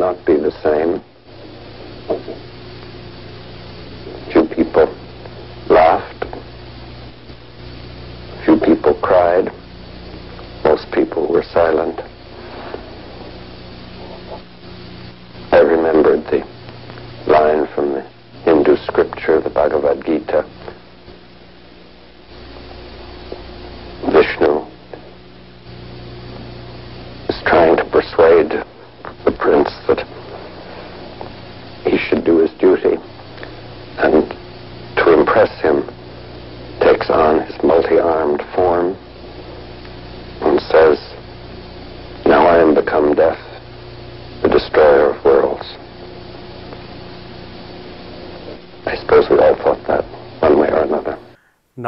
not be the same.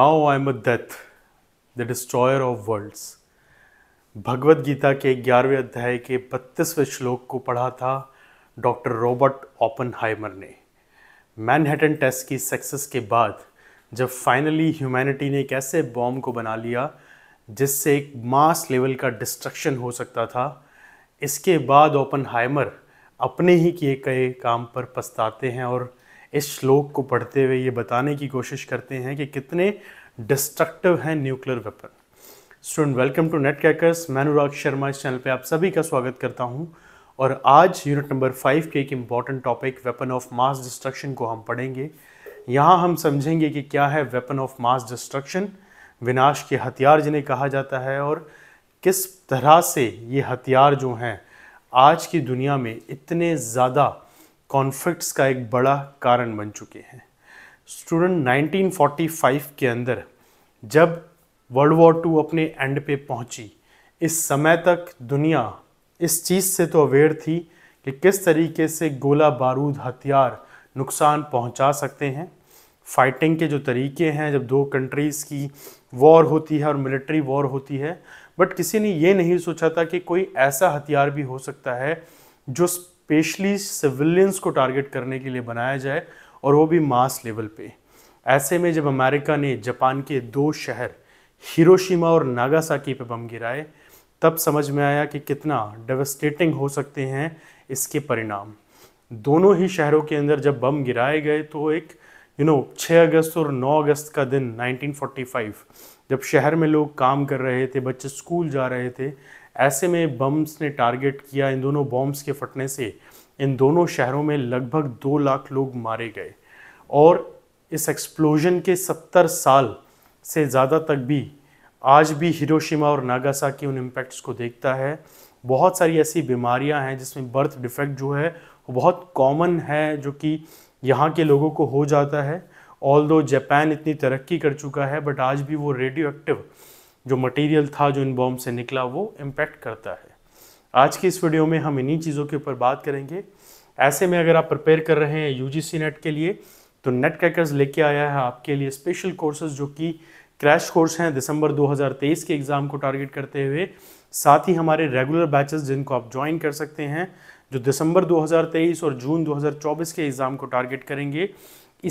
Now I am a death the destroyer of worlds Bhagavad Gita के ग्यारहवें अध्याय के बत्तीसवें श्लोक को पढ़ा था डॉक्टर रॉबर्ट ओपन ने मैनहेटन टेस्ट की सक्सेस के बाद जब फाइनली ह्यूमैनिटी ने एक ऐसे बॉम्ब को बना लिया जिससे एक मास लेवल का डिस्ट्रक्शन हो सकता था इसके बाद ओपन अपने ही किए कई काम पर पछताते हैं और इस श्लोक को पढ़ते हुए ये बताने की कोशिश करते हैं कि कितने डिस्ट्रक्टिव हैं nuclear weapon student welcome to NET कैकर्स मैं अनुराग शर्मा इस चैनल पे आप सभी का स्वागत करता हूँ और आज यूनिट नंबर फाइव के एक important topic weapon of mass destruction को हम पढ़ेंगे यहाँ हम समझेंगे कि क्या है वेपन ऑफ मास डिस्ट्रक्शन विनाश के हथियार जिन्हें कहा जाता है और किस तरह से ये हथियार जो हैं आज की दुनिया में इतने ज़्यादा कॉन्फ्लिक्ट्स का एक बड़ा कारण बन चुके हैं स्टूडेंट 1945 के अंदर जब वर्ल्ड वॉर टू अपने एंड पे पहुंची इस समय तक दुनिया इस चीज़ से तो अवेयर थी कि किस तरीके से गोला बारूद हथियार नुकसान पहुंचा सकते हैं फाइटिंग के जो तरीके हैं जब दो कंट्रीज़ की वॉर होती है और मिलिट्री वॉर होती है बट किसी ने ये नहीं सोचा था कि कोई ऐसा हथियार भी हो सकता है जो स्पेशली सिविलियंस को टारगेट करने के लिए बनाया जाए और वो भी मास लेवल पे ऐसे में जब अमेरिका ने जापान के दो शहर हिरोशिमा और नागासाकी पर बम गिराए तब समझ में आया कि कितना डेवस्टेटिंग हो सकते हैं इसके परिणाम दोनों ही शहरों के अंदर जब बम गिराए गए तो एक यू नो 6 अगस्त और 9 अगस्त का दिन 1945 जब शहर में लोग काम कर रहे थे बच्चे स्कूल जा रहे थे ऐसे में बम्स ने टारगेट किया इन दोनों बॉम्ब्स के फटने से इन दोनों शहरों में लगभग दो लाख लोग मारे गए और इस एक्सप्लोजन के सत्तर साल से ज़्यादा तक भी आज भी हिरोशिमा और नागासा की उन इम्पैक्ट्स को देखता है बहुत सारी ऐसी बीमारियां हैं जिसमें बर्थ डिफेक्ट जो है वो बहुत कॉमन है जो कि यहाँ के लोगों को हो जाता है ऑल दो जापान इतनी तरक्की कर चुका है बट आज भी वो रेडियो एक्टिव जो मटेरियल था जो इन बॉम्ब से निकला वो इम्पैक्ट करता है आज की इस वीडियो में हम इन्हीं चीज़ों के ऊपर बात करेंगे ऐसे में अगर आप प्रिपेयर कर रहे हैं यूजीसी नेट के लिए तो नेट क्रैकर्स लेके आया है आपके लिए स्पेशल कोर्सेज जो कि क्रैश कोर्स हैं दिसंबर 2023 के एग्ज़ाम को टारगेट करते हुए साथ ही हमारे रेगुलर बैचेस जिनको आप ज्वाइन कर सकते हैं जो दिसंबर 2023 और जून 2024 के एग्ज़ाम को टारगेट करेंगे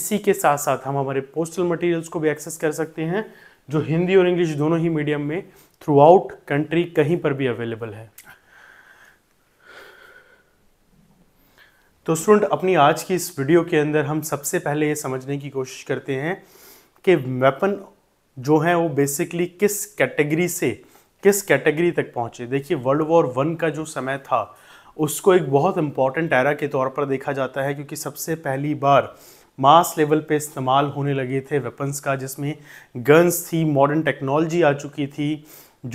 इसी के साथ साथ हम हमारे पोस्टल मटेरियल्स को भी एक्सेस कर सकते हैं जो हिंदी और इंग्लिश दोनों ही मीडियम में थ्रू आउट कंट्री कहीं पर भी अवेलेबल है तो स्टूडेंट अपनी आज की इस वीडियो के अंदर हम सबसे पहले ये समझने की कोशिश करते हैं कि वेपन जो है वो बेसिकली किस कैटेगरी से किस कैटेगरी तक पहुंचे देखिए वर्ल्ड वॉर वन का जो समय था उसको एक बहुत इम्पॉर्टेंट एरा के तौर पर देखा जाता है क्योंकि सबसे पहली बार मास लेवल पे इस्तेमाल होने लगे थे वेपन्स का जिसमें गन्स थी मॉडर्न टेक्नोलॉजी आ चुकी थी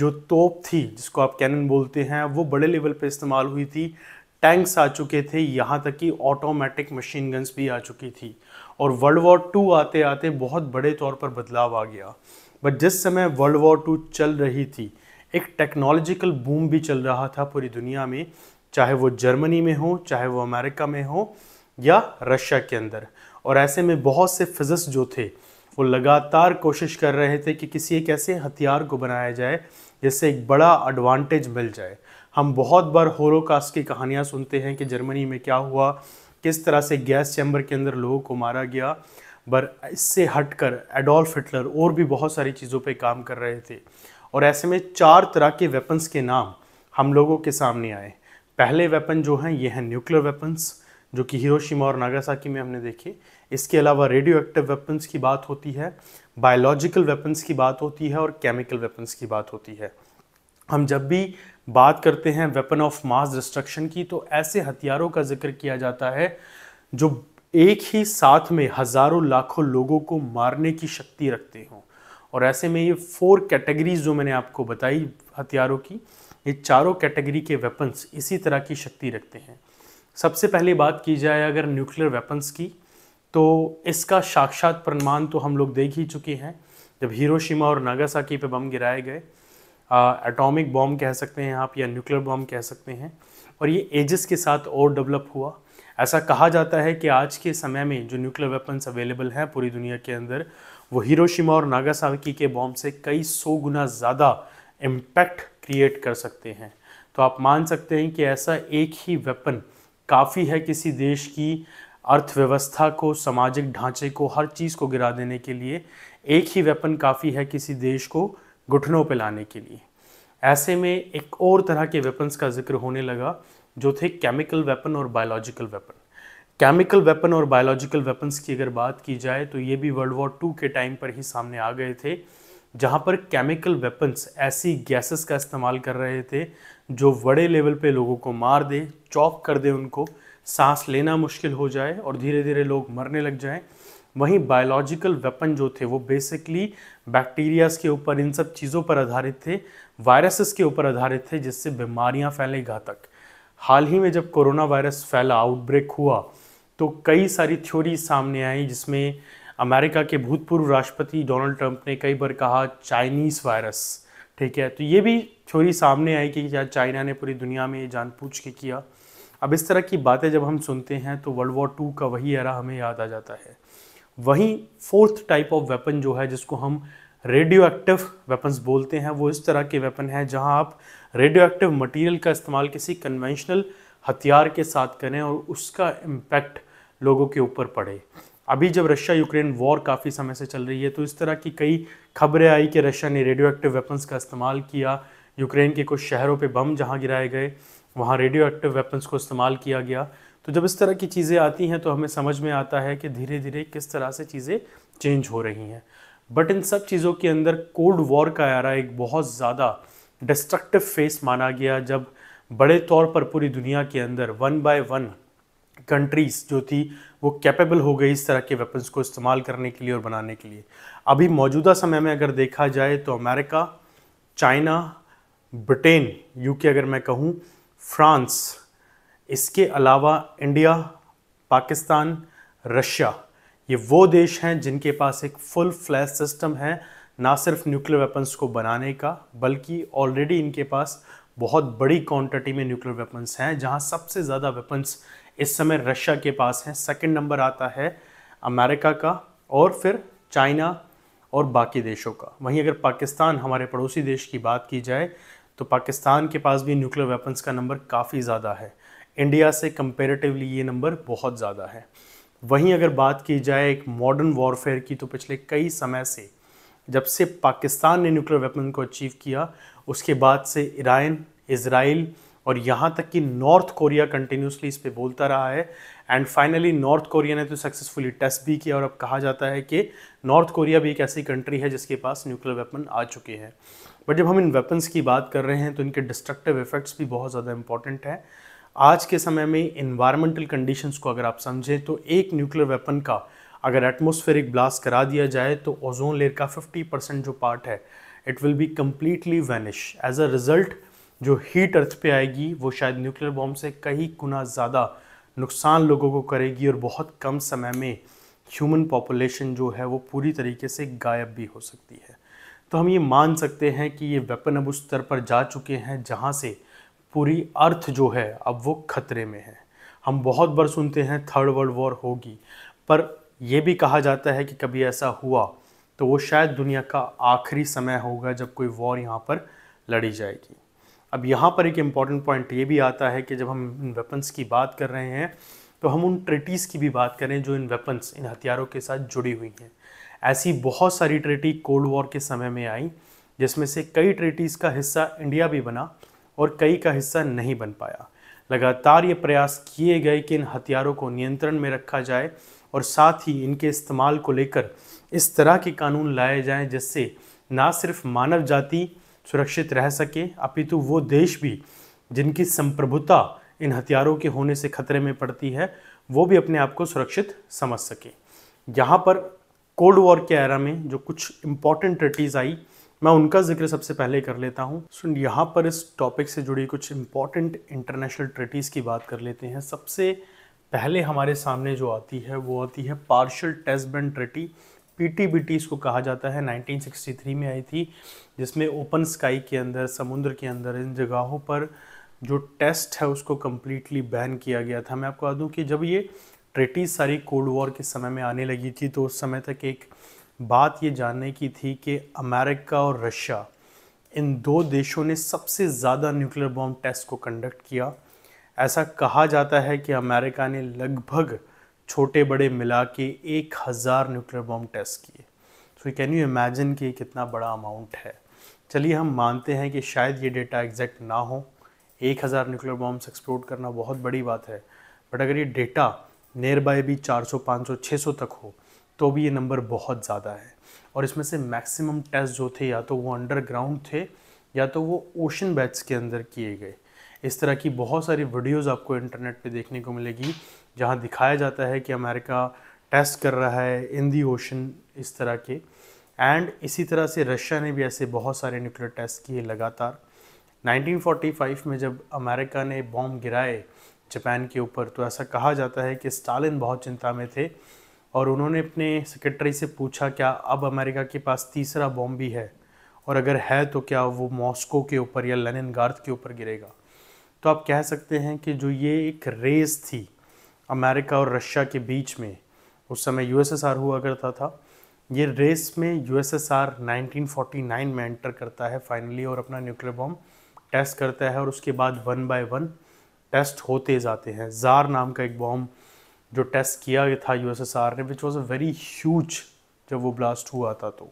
जो तोप थी जिसको आप कैनन बोलते हैं वो बड़े लेवल पे इस्तेमाल हुई थी टैंक्स आ चुके थे यहाँ तक कि ऑटोमेटिक मशीन गन्स भी आ चुकी थी और वर्ल्ड वॉर टू आते आते बहुत बड़े तौर पर बदलाव आ गया बट जिस समय वर्ल्ड वॉर टू चल रही थी एक टेक्नोलॉजिकल बूम भी चल रहा था पूरी दुनिया में चाहे वो जर्मनी में हो चाहे वो अमेरिका में हो या रशिया के अंदर और ऐसे में बहुत से फिजिस जो थे वो लगातार कोशिश कर रहे थे कि किसी एक ऐसे हथियार को बनाया जाए जिससे एक बड़ा एडवांटेज मिल जाए हम बहुत बार होलोकास्ट की कहानियाँ सुनते हैं कि जर्मनी में क्या हुआ किस तरह से गैस चैम्बर के अंदर लोगों को मारा गया पर इससे हटकर एडोल्फ हिटलर और भी बहुत सारी चीज़ों पे काम कर रहे थे और ऐसे में चार तरह के वेपन्स के नाम हम लोगों के सामने आए पहले वेपन जो हैं ये हैं न्यूक्लियर वेपन्स जो कि हिरोशिमा और नागासाकी में हमने देखी इसके अलावा रेडियो एक्टिव वेपन्स की बात होती है बायोलॉजिकल वेपन्स की बात होती है और केमिकल वेपन्स की बात होती है हम जब भी बात करते हैं वेपन ऑफ मास डिस्ट्रक्शन की तो ऐसे हथियारों का जिक्र किया जाता है जो एक ही साथ में हज़ारों लाखों लोगों को मारने की शक्ति रखते हों और ऐसे में ये फोर कैटेगरीज जो मैंने आपको बताई हथियारों की ये चारों कैटेगरी के वेपन्स इसी तरह की शक्ति रखते हैं सबसे पहले बात की जाए अगर न्यूक्लियर वेपन्स की तो इसका साक्षात प्रमाण तो हम लोग देख ही चुके हैं जब हिरोशिमा और नागासाकी पे बम गिराए गए एटॉमिक बॉम्ब कह सकते हैं आप या न्यूक्लियर बॉम्ब कह सकते हैं और ये एजेस के साथ और डेवलप हुआ ऐसा कहा जाता है कि आज के समय में जो न्यूक्लियर वेपन्स अवेलेबल हैं पूरी दुनिया के अंदर वो हिरोशिमा और नागासाकी के बॉम्ब से कई सौ गुना ज़्यादा इम्पैक्ट क्रिएट कर सकते हैं तो आप मान सकते हैं कि ऐसा एक ही वेपन काफ़ी है किसी देश की अर्थव्यवस्था को सामाजिक ढांचे को हर चीज़ को गिरा देने के लिए एक ही वेपन काफ़ी है किसी देश को घुटनों पर लाने के लिए ऐसे में एक और तरह के वेपन्स का जिक्र होने लगा जो थे केमिकल वेपन और बायोलॉजिकल वेपन केमिकल वेपन और बायोलॉजिकल वेपन्स की अगर बात की जाए तो ये भी वर्ल्ड वॉर टू के टाइम पर ही सामने आ गए थे जहाँ पर केमिकल वेपन्स ऐसी गैसेस का इस्तेमाल कर रहे थे जो बड़े लेवल पे लोगों को मार दे चौक कर दे उनको सांस लेना मुश्किल हो जाए और धीरे धीरे लोग मरने लग जाएं वहीं बायोलॉजिकल वेपन जो थे वो बेसिकली बैक्टीरियाज के ऊपर इन सब चीज़ों पर आधारित थे वायरसेस के ऊपर आधारित थे जिससे बीमारियां फैलें घातक हाल ही में जब कोरोना वायरस फैला आउटब्रेक हुआ तो कई सारी थ्योरी सामने आई जिसमें अमेरिका के भूतपूर्व राष्ट्रपति डोनाल्ड ट्रंप ने कई बार कहा चाइनीज़ वायरस ठीक है तो ये भी थ्योरी सामने आई कि क्या चाइना ने पूरी दुनिया में ये पूछ के किया अब इस तरह की बातें जब हम सुनते हैं तो वर्ल्ड वॉर टू का वही एरा हमें याद आ जाता है वहीं फोर्थ टाइप ऑफ वेपन जो है जिसको हम रेडियो एक्टिव वेपन्स बोलते हैं वो इस तरह के वेपन हैं जहां आप रेडियो एक्टिव मटेरियल का इस्तेमाल किसी कन्वेंशनल हथियार के साथ करें और उसका इम्पैक्ट लोगों के ऊपर पड़े अभी जब रशिया यूक्रेन वॉर काफ़ी समय से चल रही है तो इस तरह की कई खबरें आई कि रशिया ने रेडियो एक्टिव वेपन्स का इस्तेमाल किया यूक्रेन के कुछ शहरों पे बम जहाँ गिराए गए वहाँ रेडियो एक्टिव वेपन्स को इस्तेमाल किया गया तो जब इस तरह की चीज़ें आती हैं तो हमें समझ में आता है कि धीरे धीरे किस तरह से चीज़ें चेंज हो रही हैं बट इन सब चीज़ों के अंदर कोल्ड वॉर का रहा एक बहुत ज़्यादा डिस्ट्रक्टिव फेस माना गया जब बड़े तौर पर पूरी दुनिया के अंदर वन बाय वन कंट्रीज़ जो थी वो कैपेबल हो गई इस तरह के वेपन्स को इस्तेमाल करने के लिए और बनाने के लिए अभी मौजूदा समय में अगर देखा जाए तो अमेरिका चाइना ब्रिटेन यूके अगर मैं कहूँ फ्रांस इसके अलावा इंडिया पाकिस्तान रशिया ये वो देश हैं जिनके पास एक फुल फ्लैश सिस्टम है ना सिर्फ न्यूक्लियर वेपन्स को बनाने का बल्कि ऑलरेडी इनके पास बहुत बड़ी क्वांटिटी में न्यूक्लियर वेपन्स हैं जहां सबसे ज़्यादा वेपन्स इस समय रशिया के पास है सेकंड नंबर आता है अमेरिका का और फिर चाइना और बाकी देशों का वहीं अगर पाकिस्तान हमारे पड़ोसी देश की बात की जाए तो पाकिस्तान के पास भी न्यूक्लियर वेपन्स का नंबर काफ़ी ज़्यादा है इंडिया से कंपेरेटिवली ये नंबर बहुत ज़्यादा है वहीं अगर बात की जाए एक मॉडर्न वॉरफेयर की तो पिछले कई समय से जब से पाकिस्तान ने न्यूक्लियर वेपन को अचीव किया उसके बाद से ईरान इसराइल और यहाँ तक कि नॉर्थ कोरिया कंटिन्यूसली इस पर बोलता रहा है एंड फाइनली नॉर्थ कोरिया ने तो सक्सेसफुली टेस्ट भी किया और अब कहा जाता है कि नॉर्थ कोरिया भी एक ऐसी कंट्री है जिसके पास न्यूक्लियर वेपन आ चुके हैं बट जब हम इन वेपन्स की बात कर रहे हैं तो इनके डिस्ट्रक्टिव इफ़ेक्ट्स भी बहुत ज़्यादा इंपॉर्टेंट हैं आज के समय में इन्वायरमेंटल कंडीशंस को अगर आप समझें तो एक न्यूक्लियर वेपन का अगर एटमोस्फेरिक ब्लास्ट करा दिया जाए तो ओजोन लेयर का 50 परसेंट जो पार्ट है it will be completely vanish as a result जो हीट अर्थ पे आएगी वो शायद न्यूक्लियर बॉम्ब से कई गुना ज़्यादा नुकसान लोगों को करेगी और बहुत कम समय में ह्यूमन पॉपुलेशन जो है वो पूरी तरीके से गायब भी हो सकती है तो हम ये मान सकते हैं कि ये वेपन अब उस स्तर पर जा चुके हैं जहाँ से पूरी अर्थ जो है अब वो खतरे में है हम बहुत बार सुनते हैं थर्ड वर्ल्ड वॉर होगी पर यह भी कहा जाता है कि कभी ऐसा हुआ तो वो शायद दुनिया का आखिरी समय होगा जब कोई वॉर यहाँ पर लड़ी जाएगी अब यहाँ पर एक इम्पॉर्टेंट पॉइंट ये भी आता है कि जब हम इन वेपन्स की बात कर रहे हैं तो हम उन ट्रिटीज़ की भी बात करें जो इन वेपन्स इन हथियारों के साथ जुड़ी हुई हैं ऐसी बहुत सारी ट्रिटी कोल्ड वॉर के समय में आई जिसमें से कई ट्रिटीज़ का हिस्सा इंडिया भी बना और कई का हिस्सा नहीं बन पाया लगातार ये प्रयास किए गए कि इन हथियारों को नियंत्रण में रखा जाए और साथ ही इनके इस्तेमाल को लेकर इस तरह के कानून लाए जाएं जिससे ना सिर्फ मानव जाति सुरक्षित रह सके अपितु वो देश भी जिनकी संप्रभुता इन हथियारों के होने से खतरे में पड़ती है वो भी अपने आप को सुरक्षित समझ सके यहाँ पर कोल्ड वॉर के एरा में जो कुछ इम्पॉर्टेंट ट्रिटीज़ आई मैं उनका जिक्र सबसे पहले कर लेता हूँ सुन यहाँ पर इस टॉपिक से जुड़ी कुछ इम्पॉर्टेंट इंटरनेशनल ट्रिटीज़ की बात कर लेते हैं सबसे पहले हमारे सामने जो आती है वो आती है partial test ban treaty PTBT इसको कहा जाता है 1963 में आई थी जिसमें ओपन स्काई के अंदर समुद्र के अंदर इन जगहों पर जो टेस्ट है उसको कम्प्लीटली बैन किया गया था मैं आपको बता दूँ कि जब ये ट्रिटीज सारी कोल्ड वॉर के समय में आने लगी थी तो उस समय तक एक बात ये जानने की थी कि अमेरिका और रशिया इन दो देशों ने सबसे ज़्यादा न्यूक्लियर बॉम्ब टेस्ट को कंडक्ट किया ऐसा कहा जाता है कि अमेरिका ने लगभग छोटे बड़े मिला के एक हज़ार न्यूक्लियर बॉम्ब टेस्ट किए सो कैन यू इमेजिन कि कितना बड़ा अमाउंट है चलिए हम मानते हैं कि शायद ये डेटा एग्जैक्ट ना हो एक हज़ार न्यूक्लियर बॉम्ब्स एक्सप्लोड करना बहुत बड़ी बात है बट अगर ये डेटा नियर बाय भी 400, 500, 600 तक हो तो भी ये नंबर बहुत ज़्यादा है और इसमें से मैक्सिमम टेस्ट जो थे या तो वो अंडरग्राउंड थे या तो वो ओशन बैच के अंदर किए गए इस तरह की बहुत सारी वीडियोज़ आपको इंटरनेट पर देखने को मिलेगी जहाँ दिखाया जाता है कि अमेरिका टेस्ट कर रहा है इन दी ओशन इस तरह के एंड इसी तरह से रशिया ने भी ऐसे बहुत सारे न्यूक्लियर टेस्ट किए लगातार 1945 में जब अमेरिका ने बॉम्ब गिराए जापान के ऊपर तो ऐसा कहा जाता है कि स्टालिन बहुत चिंता में थे और उन्होंने अपने सेक्रेटरी से पूछा क्या अब अमेरिका के पास तीसरा बॉम्ब भी है और अगर है तो क्या वो मॉस्को के ऊपर या लेनिन गार्थ के ऊपर गिरेगा तो आप कह सकते हैं कि जो ये एक रेस थी अमेरिका और रशिया के बीच में उस समय यूएसएसआर हुआ करता था ये रेस में यूएसएसआर 1949 में एंटर करता है फाइनली और अपना न्यूक्लियर बॉम्ब टेस्ट करता है और उसके बाद वन बाय वन टेस्ट होते जाते हैं जार नाम का एक बॉम्ब जो टेस्ट किया गया था यूएसएसआर ने which was a very huge जब वो ब्लास्ट हुआ था तो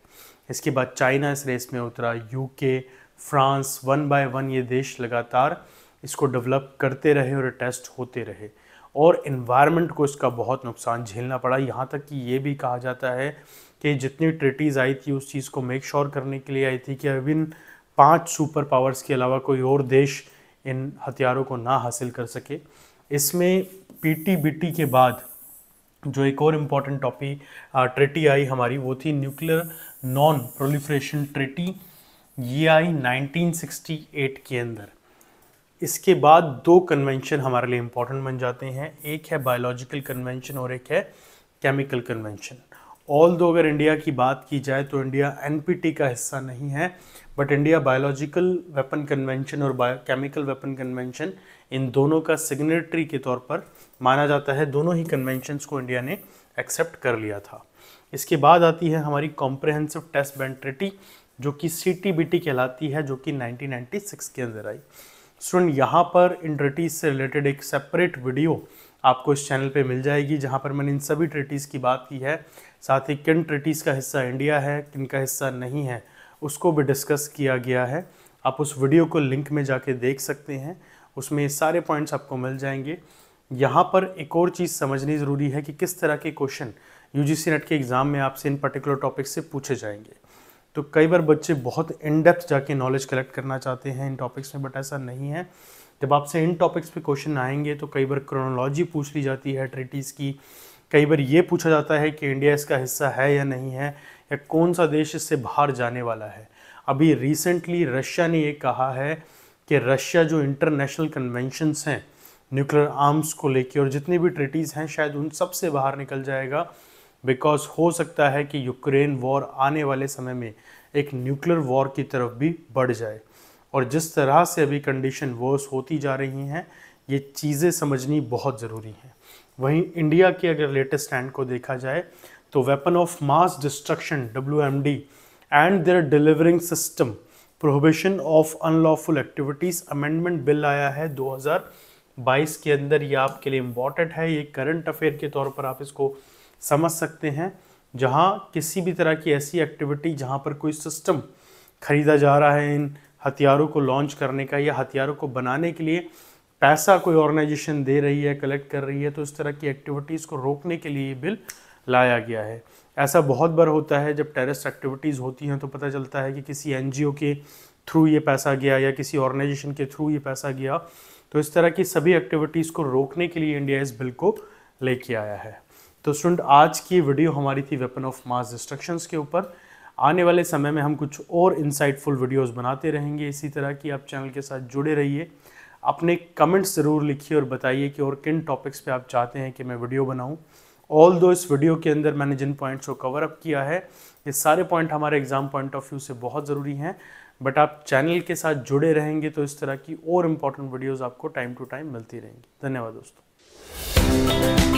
इसके बाद चाइना इस रेस में उतरा UK France one by one ये देश लगातार इसको डेवलप करते रहे और टेस्ट होते रहे और इन्वायरमेंट को इसका बहुत नुकसान झेलना पड़ा यहाँ तक कि ये भी कहा जाता है कि जितनी ट्रिटीज़ आई थी उस चीज़ को मेक श्योर करने के लिए आई थी कि अब इन पाँच सुपर पावर्स के अलावा कोई और देश इन हथियारों को ना हासिल कर सके इसमें टी के बाद जो एक और इम्पॉर्टेंट टॉपी ट्रिटी आई हमारी वो थी न्यूक्लियर नॉन प्रोलिफ्रेशन ट्रिटी ये आई 1968 के अंदर इसके बाद दो कन्वेंशन हमारे लिए इम्पॉर्टेंट बन जाते हैं एक है बायोलॉजिकल कन्वेंशन और एक है केमिकल कन्वेंशन ऑल दो अगर इंडिया की बात की जाए तो इंडिया एन का हिस्सा नहीं है but India biological weapon convention और बायो केमिकल वेपन कन्वेंशन इन दोनों का सिग्नेटरी के तौर पर माना जाता है दोनों ही कन्वेंशनस को इंडिया ने एक्सेप्ट कर लिया था इसके बाद आती है हमारी कॉम्प्रहेंसिव टेस्ट बैंड ट्रिटी जो कि सी कहलाती है जो कि 1996 के अंदर आई स्टूडेंट यहाँ पर इन ट्रिटीज़ से रिलेटेड एक सेपरेट वीडियो आपको इस चैनल पे मिल जाएगी जहाँ पर मैंने इन सभी ट्रिटीज़ की बात की है साथ ही किन ट्रिटीज़ का हिस्सा इंडिया है किन का हिस्सा नहीं है उसको भी डिस्कस किया गया है आप उस वीडियो को लिंक में जाके देख सकते हैं उसमें सारे पॉइंट्स आपको मिल जाएंगे यहाँ पर एक और चीज़ समझनी ज़रूरी है कि किस तरह के क्वेश्चन सी नेट के एग्ज़ाम में आपसे इन पर्टिकुलर टॉपिक से पूछे जाएंगे तो कई बार बच्चे बहुत इन डेप्थ जाके नॉलेज कलेक्ट करना चाहते हैं इन टॉपिक्स में बट ऐसा नहीं है जब आपसे इन टॉपिक्स पे क्वेश्चन आएंगे तो कई बार क्रोनोलॉजी पूछ ली जाती है ट्रिटीज़ की कई बार ये पूछा जाता है कि इंडिया इसका हिस्सा है या नहीं है या कौन सा देश इससे बाहर जाने वाला है अभी रिसेंटली रशिया ने ये कहा है कि रशिया जो इंटरनेशनल कन्वेंशनस हैं न्यूक्लियर आर्म्स को लेकर और जितनी भी ट्रिटीज़ हैं शायद उन सब से बाहर निकल जाएगा बिकॉज हो सकता है कि यूक्रेन वॉर आने वाले समय में एक न्यूक्लियर वॉर की तरफ भी बढ़ जाए और जिस तरह से अभी कंडीशन वर्स होती जा रही हैं ये चीज़ें समझनी बहुत ज़रूरी हैं वहीं इंडिया के अगर लेटेस्ट स्टैंड को देखा जाए तो weapon of mass destruction W and their delivering system prohibition of unlawful activities amendment bill आया है 2022 के अंदर ये आपके लिए इम्पॉर्टेंट है ये करंट अफेयर के तौर पर आप इसको समझ सकते हैं जहाँ किसी भी तरह की ऐसी एक्टिविटी जहाँ पर कोई सिस्टम खरीदा जा रहा है इन हथियारों को लॉन्च करने का या हथियारों को बनाने के लिए पैसा कोई ऑर्गेनाइजेशन दे रही है कलेक्ट कर रही है तो इस तरह की एक्टिविटीज़ को रोकने के लिए ये बिल लाया गया है ऐसा बहुत बार होता है जब टेररिस्ट एक्टिविटीज़ होती हैं तो पता चलता है कि किसी एन के थ्रू ये पैसा गया या किसी ऑर्गेनाइजेशन के थ्रू ये पैसा गया तो इस तरह की सभी एक्टिविटीज़ को रोकने के लिए इंडिया इस बिल को लेके आया है तो स्टूडेंट आज की वीडियो हमारी थी वेपन ऑफ मास डिस्ट्रक्शन के ऊपर आने वाले समय में हम कुछ और इंसाइटफुल वीडियोस बनाते रहेंगे इसी तरह की आप चैनल के साथ जुड़े रहिए अपने कमेंट्स ज़रूर लिखिए और बताइए कि और किन टॉपिक्स पे आप चाहते हैं कि मैं वीडियो बनाऊं ऑल दो इस वीडियो के अंदर मैंने जिन पॉइंट्स को कवर अप किया है ये सारे पॉइंट हमारे एग्ज़ाम पॉइंट ऑफ व्यू से बहुत ज़रूरी हैं बट आप चैनल के साथ जुड़े रहेंगे तो इस तरह की और इम्पॉर्टेंट वीडियोज़ आपको टाइम टू टाइम मिलती रहेंगी धन्यवाद दोस्तों